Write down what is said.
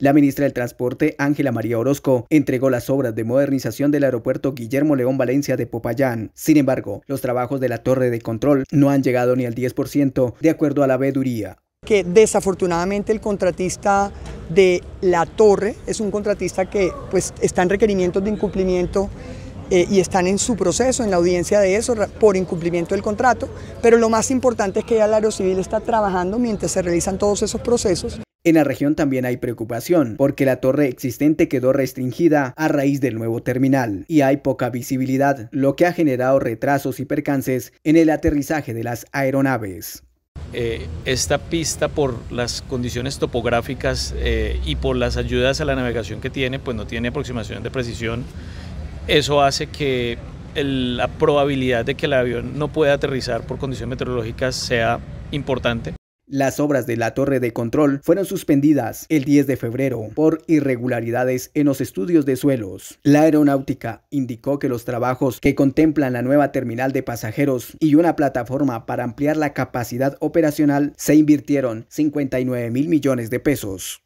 La ministra del Transporte, Ángela María Orozco, entregó las obras de modernización del aeropuerto Guillermo León Valencia de Popayán. Sin embargo, los trabajos de la torre de control no han llegado ni al 10%, de acuerdo a la veeduría. Que desafortunadamente el contratista de la torre es un contratista que pues, está en requerimientos de incumplimiento eh, y están en su proceso, en la audiencia de eso, por incumplimiento del contrato, pero lo más importante es que ya el Aerocivil está trabajando mientras se realizan todos esos procesos. En la región también hay preocupación porque la torre existente quedó restringida a raíz del nuevo terminal y hay poca visibilidad, lo que ha generado retrasos y percances en el aterrizaje de las aeronaves. Eh, esta pista por las condiciones topográficas eh, y por las ayudas a la navegación que tiene, pues no tiene aproximación de precisión. Eso hace que la probabilidad de que el avión no pueda aterrizar por condiciones meteorológicas sea importante. Las obras de la torre de control fueron suspendidas el 10 de febrero por irregularidades en los estudios de suelos. La aeronáutica indicó que los trabajos que contemplan la nueva terminal de pasajeros y una plataforma para ampliar la capacidad operacional se invirtieron 59 mil millones de pesos.